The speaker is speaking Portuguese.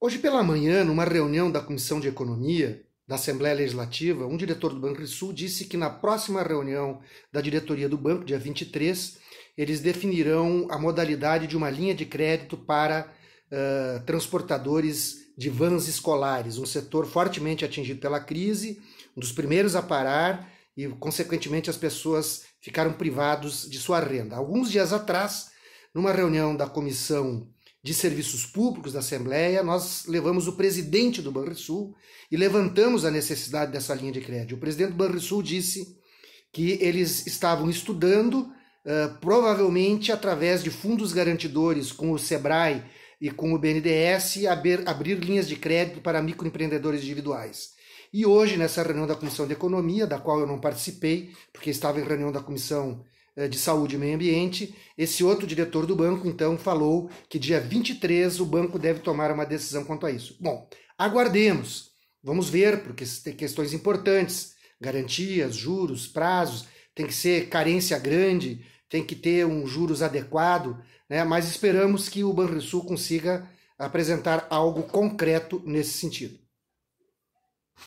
Hoje pela manhã, numa reunião da Comissão de Economia da Assembleia Legislativa, um diretor do Banco do Sul disse que na próxima reunião da diretoria do banco, dia 23, eles definirão a modalidade de uma linha de crédito para uh, transportadores de vans escolares, um setor fortemente atingido pela crise, um dos primeiros a parar e, consequentemente, as pessoas ficaram privados de sua renda. Alguns dias atrás, numa reunião da comissão de serviços públicos da Assembleia, nós levamos o presidente do Banrisul e levantamos a necessidade dessa linha de crédito. O presidente do Banrisul disse que eles estavam estudando, uh, provavelmente através de fundos garantidores com o SEBRAE e com o BNDES, abrir, abrir linhas de crédito para microempreendedores individuais. E hoje, nessa reunião da Comissão de Economia, da qual eu não participei, porque estava em reunião da Comissão eh, de Saúde e Meio Ambiente, esse outro diretor do banco, então, falou que dia 23 o banco deve tomar uma decisão quanto a isso. Bom, aguardemos, vamos ver, porque tem questões importantes, garantias, juros, prazos, tem que ser carência grande, tem que ter um juros adequado, né? mas esperamos que o Banrisul consiga apresentar algo concreto nesse sentido.